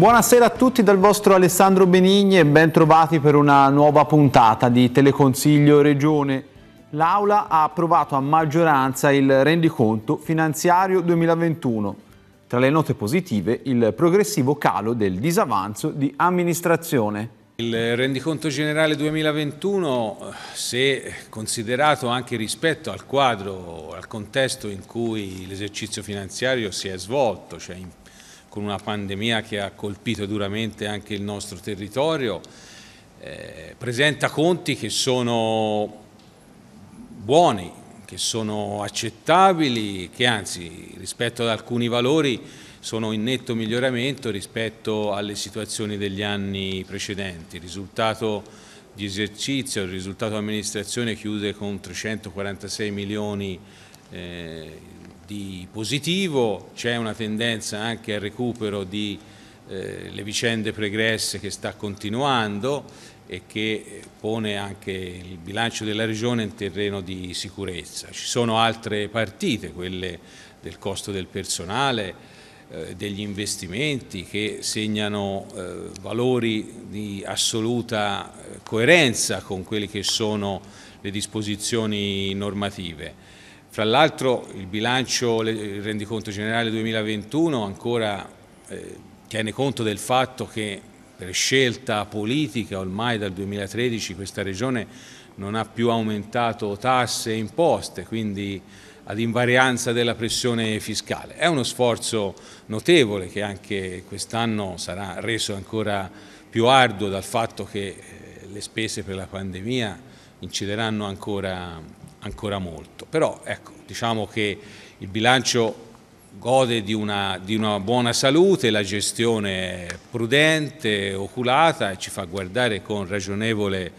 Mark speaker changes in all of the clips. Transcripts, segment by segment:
Speaker 1: Buonasera a tutti dal vostro Alessandro Benigni e ben trovati per una nuova puntata di Teleconsiglio Regione. L'Aula ha approvato a maggioranza il rendiconto finanziario 2021. Tra le note positive il progressivo calo del disavanzo di amministrazione. Il rendiconto generale 2021, se considerato anche rispetto al quadro, al contesto in cui l'esercizio finanziario si è svolto, cioè in con una pandemia che ha colpito duramente anche il nostro territorio, eh, presenta conti che sono buoni, che sono accettabili, che anzi rispetto ad alcuni valori sono in netto miglioramento rispetto alle situazioni degli anni precedenti. Il risultato di esercizio, il risultato amministrazione chiude con 346 milioni di eh, di positivo, c'è una tendenza anche al recupero di eh, le vicende pregresse che sta continuando e che eh, pone anche il bilancio della Regione in terreno di sicurezza. Ci sono altre partite, quelle del costo del personale, eh, degli investimenti che segnano valori di assoluta coerenza con quelle che sono le disposizioni normative. Fra l'altro il bilancio, il rendiconto generale 2021 ancora eh, tiene conto del fatto che per scelta politica ormai dal 2013 questa regione non ha più aumentato tasse e imposte, quindi ad invarianza della pressione fiscale. È uno sforzo notevole che anche quest'anno sarà reso ancora più arduo dal fatto che eh, le spese per la pandemia incideranno ancora ancora molto. Però ecco, diciamo che il bilancio gode di una, di una buona salute, la gestione è prudente, oculata e ci fa guardare con ragionevole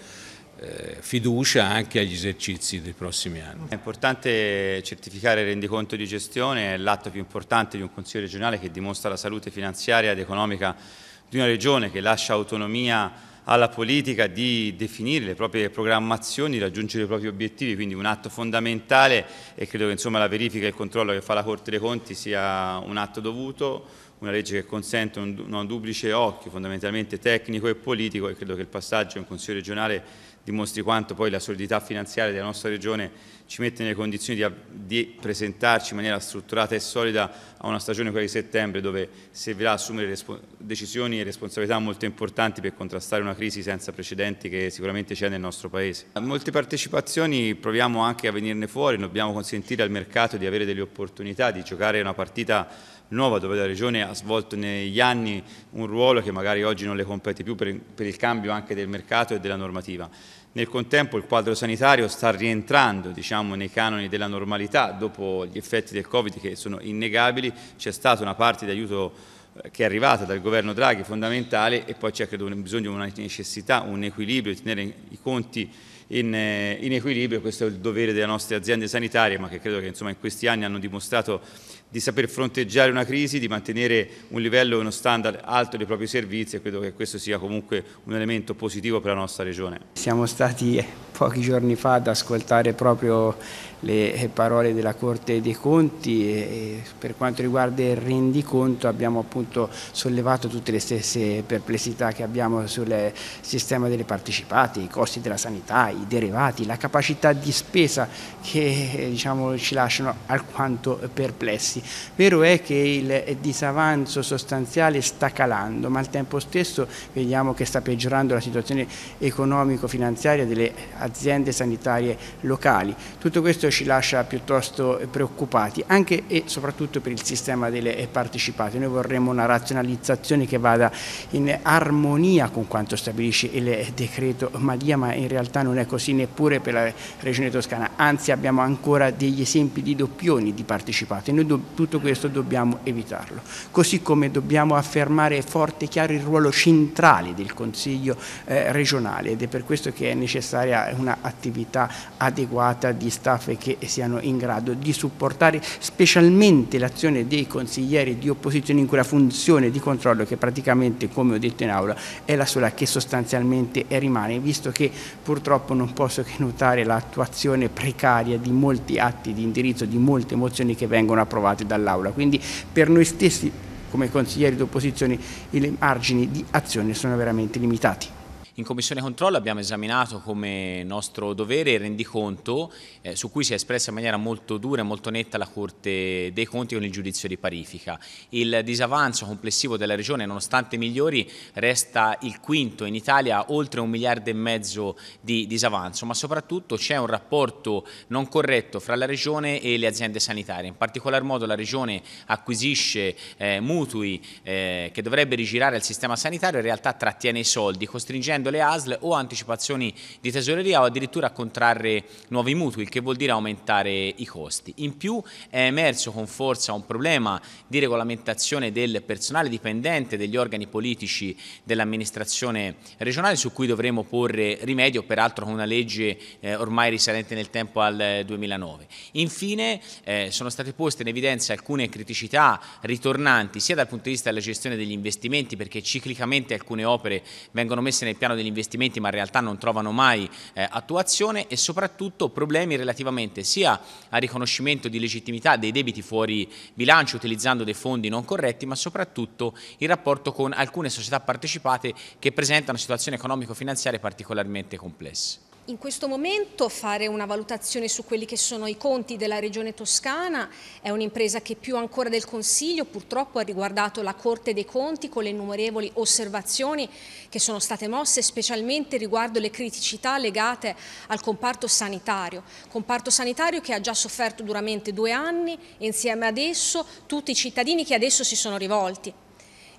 Speaker 1: eh, fiducia anche agli esercizi dei prossimi anni. È
Speaker 2: importante certificare il rendiconto di gestione, è l'atto più importante di un Consiglio regionale che dimostra la salute finanziaria ed economica di una regione che lascia autonomia alla politica di definire le proprie programmazioni, raggiungere i propri obiettivi, quindi un atto fondamentale e credo che insomma, la verifica e il controllo che fa la Corte dei Conti sia un atto dovuto, una legge che consente un, un duplice occhio fondamentalmente tecnico e politico e credo che il passaggio in Consiglio regionale dimostri quanto poi la solidità finanziaria della nostra Regione ci mette nelle condizioni di, di presentarci in maniera strutturata e solida a una stagione quella di settembre dove servirà assumere decisioni e responsabilità molto importanti per contrastare una crisi senza precedenti che sicuramente c'è nel nostro Paese. molte partecipazioni proviamo anche a venirne fuori, dobbiamo consentire al mercato di avere delle opportunità, di giocare una partita nuova dove la Regione ha svolto negli anni un ruolo che magari oggi non le compete più per, per il cambio anche del mercato e della normativa. Nel contempo il quadro sanitario sta rientrando diciamo, nei canoni della normalità dopo gli effetti del Covid che sono innegabili, c'è stata una parte di aiuto eh, che è arrivata dal governo Draghi fondamentale e poi c'è credo un bisogno, una necessità, un equilibrio, di tenere i conti in, eh, in, equilibrio, questo è il dovere delle nostre aziende sanitarie ma che credo che insomma, in questi anni hanno dimostrato di saper fronteggiare una crisi, di mantenere un livello e uno standard alto dei propri servizi e credo che questo sia comunque un elemento positivo per la nostra regione.
Speaker 3: Siamo stati pochi giorni fa ad ascoltare proprio le parole della Corte dei Conti e per quanto riguarda il rendiconto abbiamo appunto sollevato tutte le stesse perplessità che abbiamo sul sistema delle partecipate, i costi della sanità, i derivati, la capacità di spesa che diciamo, ci lasciano alquanto perplessi avanti. Vero è che il disavanzo sostanziale sta calando, ma al tempo stesso vediamo che sta peggiorando la situazione economico-finanziaria delle aziende sanitarie locali. Tutto questo ci lascia piuttosto preoccupati, anche e soprattutto per il sistema delle partecipate. Noi vorremmo una razionalizzazione che vada in armonia con quanto stabilisce il decreto Madia, ma in realtà non è così neppure per la Regione Toscana, anzi abbiamo ancora degli esempi di doppioni di partecipate. Noi tutto questo dobbiamo evitarlo. Così come dobbiamo affermare forte e chiaro il ruolo centrale del Consiglio eh, regionale ed è per questo che è necessaria un'attività adeguata di staff che siano in grado di supportare specialmente l'azione dei consiglieri di opposizione in quella funzione di controllo che praticamente, come ho detto in aula, è la sola che sostanzialmente rimane, visto che purtroppo non posso che notare l'attuazione precaria di molti atti di indirizzo, di molte mozioni che vengono approvate approvate dall'Aula. Quindi per noi stessi come consiglieri d'opposizione i margini di azione sono veramente limitati.
Speaker 4: In Commissione Controllo abbiamo esaminato come nostro dovere il rendiconto eh, su cui si è espressa in maniera molto dura e molto netta la Corte dei Conti con il giudizio di parifica. Il disavanzo complessivo della Regione, nonostante migliori, resta il quinto in Italia, oltre un miliardo e mezzo di disavanzo, ma soprattutto c'è un rapporto non corretto fra la Regione e le aziende sanitarie. In particolar modo la Regione acquisisce eh, mutui eh, che dovrebbe rigirare al sistema sanitario, e in realtà trattiene i soldi, costringendo le ASL o anticipazioni di tesoreria o addirittura a contrarre nuovi mutui, il che vuol dire aumentare i costi. In più è emerso con forza un problema di regolamentazione del personale dipendente degli organi politici dell'amministrazione regionale su cui dovremo porre rimedio, peraltro con una legge eh, ormai risalente nel tempo al 2009. Infine eh, sono state poste in evidenza alcune criticità ritornanti sia dal punto di vista della gestione degli investimenti perché ciclicamente alcune opere vengono messe nel piano all'interno degli investimenti ma in realtà non trovano mai eh, attuazione e soprattutto problemi relativamente sia al riconoscimento di legittimità dei debiti fuori bilancio utilizzando dei fondi non corretti ma soprattutto il rapporto con alcune società partecipate che presentano situazioni economico-finanziarie particolarmente complesse
Speaker 5: in questo momento fare una valutazione su quelli che sono i conti della Regione Toscana è un'impresa che più ancora del Consiglio purtroppo ha riguardato la Corte dei Conti con le innumerevoli osservazioni che sono state mosse specialmente riguardo le criticità legate al comparto sanitario, comparto sanitario che ha già sofferto duramente due anni e insieme ad esso tutti i cittadini che adesso si sono rivolti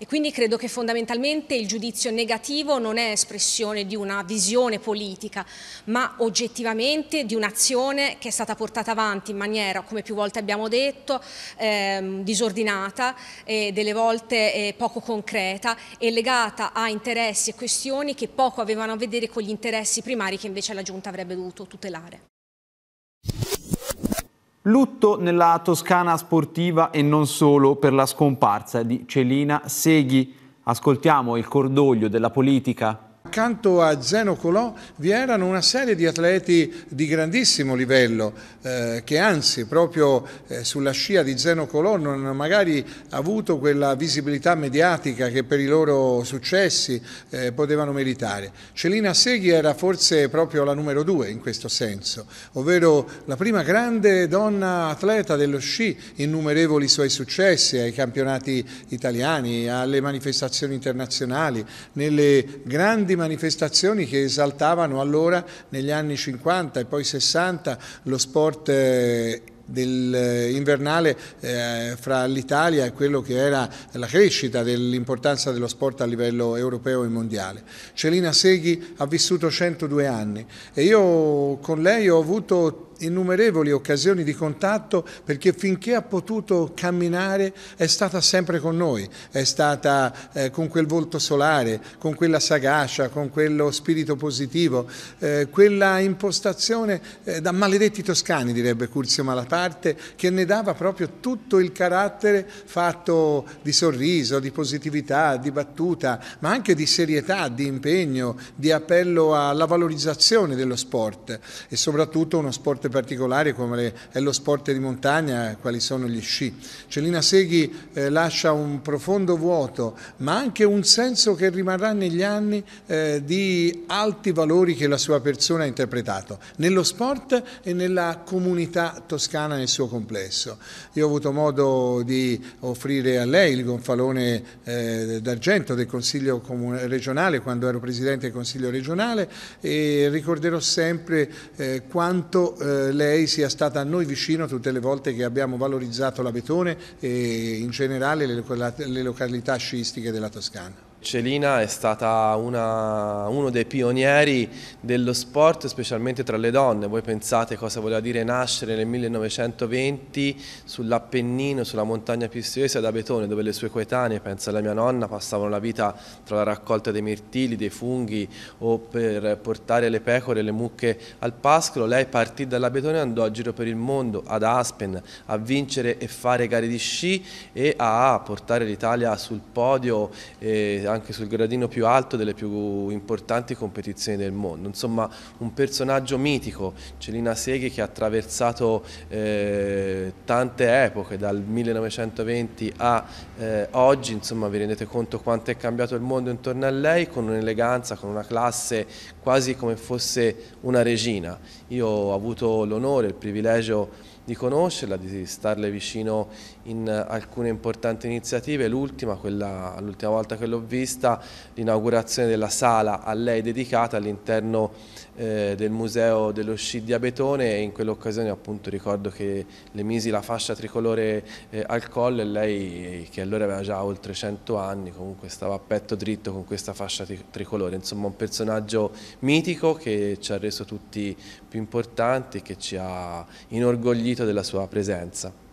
Speaker 5: e quindi credo che fondamentalmente il giudizio negativo non è espressione di una visione politica, ma oggettivamente di un'azione che è stata portata avanti in maniera, come più volte abbiamo detto, ehm, disordinata, eh, delle volte eh, poco concreta e legata a interessi e questioni che poco avevano a vedere con gli interessi primari che invece la Giunta avrebbe dovuto tutelare.
Speaker 1: Lutto nella Toscana sportiva e non solo per la scomparsa di Celina Seghi. Ascoltiamo il cordoglio della
Speaker 6: politica accanto a Zeno Colò vi erano una serie di atleti di grandissimo livello eh, che anzi proprio eh, sulla scia di Zeno Colò non hanno magari avuto quella visibilità mediatica che per i loro successi eh, potevano meritare. Celina Seghi era forse proprio la numero due in questo senso, ovvero la prima grande donna atleta dello sci, innumerevoli suoi successi ai campionati italiani, alle manifestazioni internazionali, nelle grandi manifestazioni manifestazioni che esaltavano allora negli anni 50 e poi 60 lo sport eh, dell'invernale eh, eh, fra l'Italia e quello che era la crescita dell'importanza dello sport a livello europeo e mondiale. Celina Seghi ha vissuto 102 anni e io con lei ho avuto innumerevoli occasioni di contatto perché finché ha potuto camminare è stata sempre con noi, è stata eh, con quel volto solare, con quella sagacia, con quello spirito positivo, eh, quella impostazione eh, da maledetti toscani direbbe Curzio Malaparte che ne dava proprio tutto il carattere fatto di sorriso, di positività, di battuta, ma anche di serietà, di impegno, di appello alla valorizzazione dello sport e soprattutto uno sport sport particolari come le, è lo sport di montagna, quali sono gli sci. Celina Seghi eh, lascia un profondo vuoto, ma anche un senso che rimarrà negli anni eh, di alti valori che la sua persona ha interpretato, nello sport e nella comunità toscana nel suo complesso. Io ho avuto modo di offrire a lei il gonfalone eh, d'argento del Consiglio regionale quando ero Presidente del Consiglio regionale e ricorderò sempre eh, quanto eh, eh, lei sia stata a noi vicino tutte le volte che abbiamo valorizzato la e in generale le località sciistiche della Toscana.
Speaker 7: Celina è stata una, uno dei pionieri dello sport, specialmente tra le donne. Voi pensate cosa voleva dire nascere nel 1920 sull'Appennino, sulla montagna più studiosa da Betone, dove le sue coetanee, penso alla mia nonna, passavano la vita tra la raccolta dei mirtilli, dei funghi o per portare le pecore e le mucche al pascolo. Lei partì dalla Betone e andò a giro per il mondo, ad Aspen, a vincere e fare gare di sci e a portare l'Italia sul podio. Eh, anche sul gradino più alto delle più importanti competizioni del mondo. Insomma un personaggio mitico, Celina Seghi che ha attraversato eh, tante epoche dal 1920 a eh, oggi, insomma vi rendete conto quanto è cambiato il mondo intorno a lei con un'eleganza, con una classe quasi come fosse una regina. Io ho avuto l'onore, il privilegio di conoscerla, di starle vicino in alcune importanti iniziative, l'ultima, quella, l'ultima volta che l'ho vista vista l'inaugurazione della sala a lei dedicata all'interno eh, del museo dello sci di Abetone e in quell'occasione appunto ricordo che le misi la fascia tricolore eh, al collo e lei che allora aveva già oltre 100 anni comunque stava a petto dritto con questa fascia tricolore, insomma un personaggio mitico che ci ha reso tutti più importanti e che ci ha inorgoglito della sua presenza.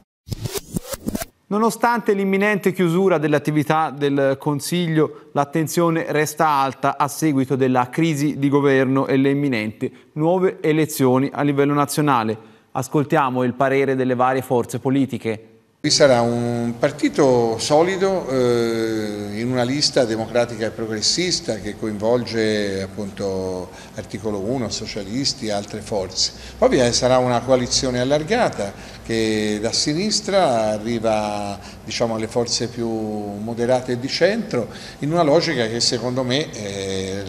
Speaker 2: Nonostante
Speaker 1: l'imminente chiusura dell'attività del Consiglio, l'attenzione resta alta a seguito della crisi di governo e le imminenti nuove elezioni a livello
Speaker 6: nazionale. Ascoltiamo il parere delle varie forze politiche. Qui sarà un partito solido eh, in una lista democratica e progressista che coinvolge appunto articolo 1, socialisti e altre forze. Poi sarà una coalizione allargata che da sinistra arriva diciamo, alle forze più moderate e di centro in una logica che secondo me eh,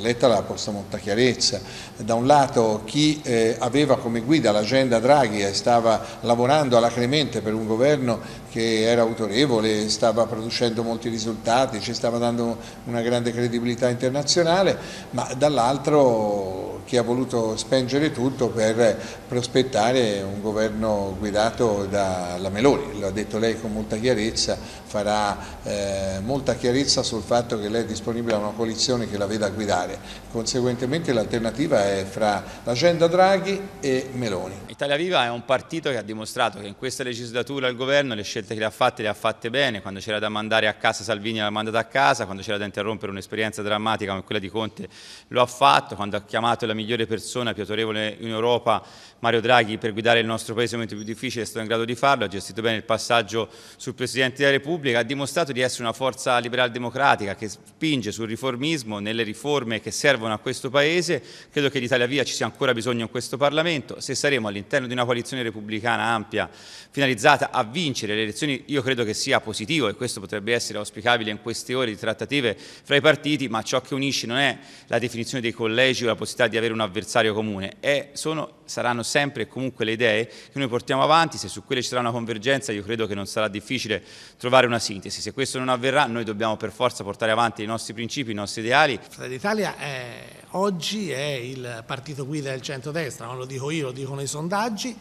Speaker 6: Letta l'ha posta molta chiarezza. Da un lato chi eh, aveva come guida l'agenda Draghi e stava lavorando alacremente per un governo che era autorevole, stava producendo molti risultati, ci stava dando una grande credibilità internazionale, ma dall'altro chi ha voluto spengere tutto per prospettare un governo guidato dalla Meloni, lo ha detto lei con molta chiarezza, farà eh, molta chiarezza sul fatto che lei è disponibile a una coalizione che la veda guidare, conseguentemente l'alternativa è fra l'agenda Draghi e Meloni.
Speaker 2: Italia Viva è un partito che ha dimostrato che in questa legislatura al governo le scelte scelte che le ha fatte le ha fatte bene, quando c'era da mandare a casa Salvini l'ha mandata a casa, quando c'era da interrompere un'esperienza drammatica come quella di Conte lo ha fatto, quando ha chiamato la migliore persona più autorevole in Europa, Mario Draghi, per guidare il nostro paese nel momento più difficile è stato in grado di farlo, ha gestito bene il passaggio sul Presidente della Repubblica, ha dimostrato di essere una forza liberal democratica che spinge sul riformismo, nelle riforme che servono a questo Paese, credo che l'Italia via ci sia ancora bisogno in questo Parlamento, se saremo all'interno di una coalizione repubblicana ampia finalizzata a vincere le elezioni elezioni io credo che sia positivo e questo potrebbe essere auspicabile in queste ore di trattative fra i partiti, ma ciò che unisce non è la definizione dei collegi o la possibilità di avere un avversario comune, è, sono, saranno sempre e comunque le idee che noi portiamo avanti, se su quelle ci sarà una convergenza io credo che non sarà difficile trovare una sintesi, se questo non avverrà noi dobbiamo per forza portare avanti i nostri principi, i nostri ideali.
Speaker 6: Fratelli d'Italia è oggi è il partito guida del centrodestra, non lo dico io, lo dicono i sondaggi,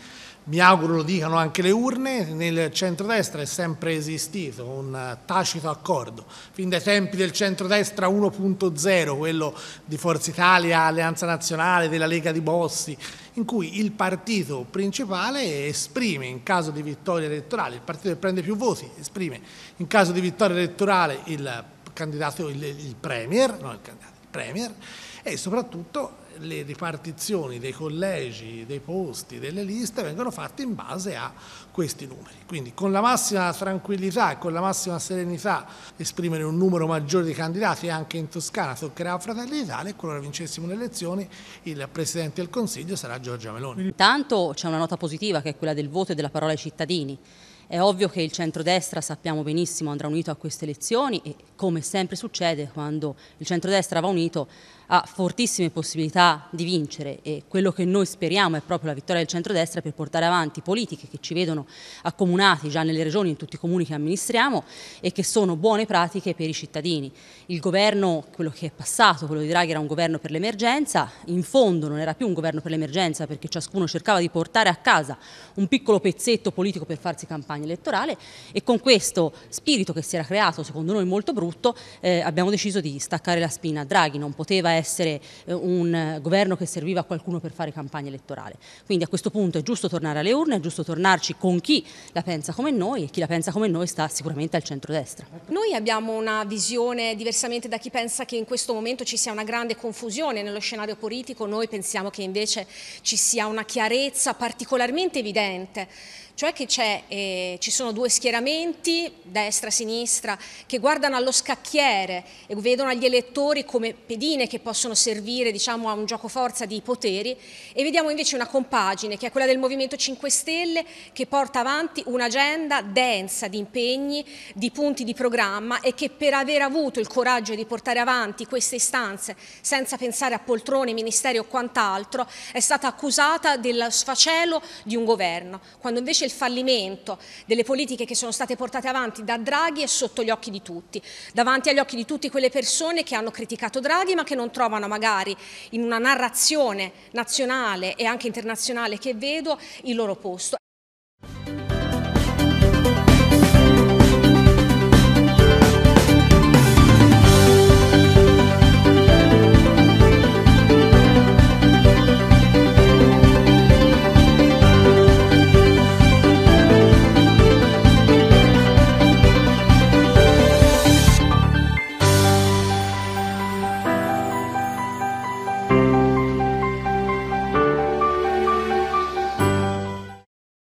Speaker 6: mi auguro lo dicano anche le urne, nel centrodestra è sempre esistito un eh, tacito accordo, fin dai tempi del centrodestra 1.0, quello di Forza Italia, Alleanza Nazionale, della Lega di Bossi, in cui il partito principale esprime in caso di vittoria elettorale, il partito che prende più voti esprime in caso di vittoria elettorale il candidato, il, il premier, non il candidato Premier e soprattutto le ripartizioni dei collegi, dei posti, delle liste vengono fatte in base a questi numeri. Quindi con la massima tranquillità e con la massima serenità esprimere un numero maggiore di candidati anche in Toscana toccherà a Fratelli d'Italia e qualora vincessimo le elezioni il Presidente del Consiglio sarà Giorgia Meloni.
Speaker 8: Intanto c'è una nota positiva che è quella del voto e della parola ai cittadini. È ovvio che il centrodestra, sappiamo benissimo, andrà unito a queste elezioni e come sempre succede quando il centrodestra va unito ha fortissime possibilità di vincere e quello che noi speriamo è proprio la vittoria del centrodestra per portare avanti politiche che ci vedono accomunati già nelle regioni, in tutti i comuni che amministriamo e che sono buone pratiche per i cittadini. Il governo, quello che è passato, quello di Draghi era un governo per l'emergenza, in fondo non era più un governo per l'emergenza perché ciascuno cercava di portare a casa un piccolo pezzetto politico per farsi campagna elettorale e con questo spirito che si era creato, secondo noi molto brutto, eh, abbiamo deciso di staccare la spina. Draghi non poteva essere eh, un governo che serviva a qualcuno per fare campagna elettorale. Quindi a questo punto è giusto tornare alle urne, è giusto tornarci con chi la pensa come noi e chi la pensa come noi sta sicuramente al centro-destra.
Speaker 5: Noi abbiamo una visione diversamente da chi pensa che in questo momento ci sia una grande confusione nello scenario politico, noi pensiamo che invece ci sia una chiarezza particolarmente evidente cioè che eh, ci sono due schieramenti, destra e sinistra, che guardano allo scacchiere e vedono gli elettori come pedine che possono servire diciamo, a un gioco forza di poteri e vediamo invece una compagine che è quella del Movimento 5 Stelle che porta avanti un'agenda densa di impegni, di punti di programma e che per aver avuto il coraggio di portare avanti queste istanze senza pensare a poltrone, ministeri o quant'altro è stata accusata del sfacelo di un governo, quando invece invece il fallimento delle politiche che sono state portate avanti da Draghi è sotto gli occhi di tutti, davanti agli occhi di tutte quelle persone che hanno criticato Draghi ma che non trovano magari in una narrazione nazionale e anche internazionale che vedo il loro posto.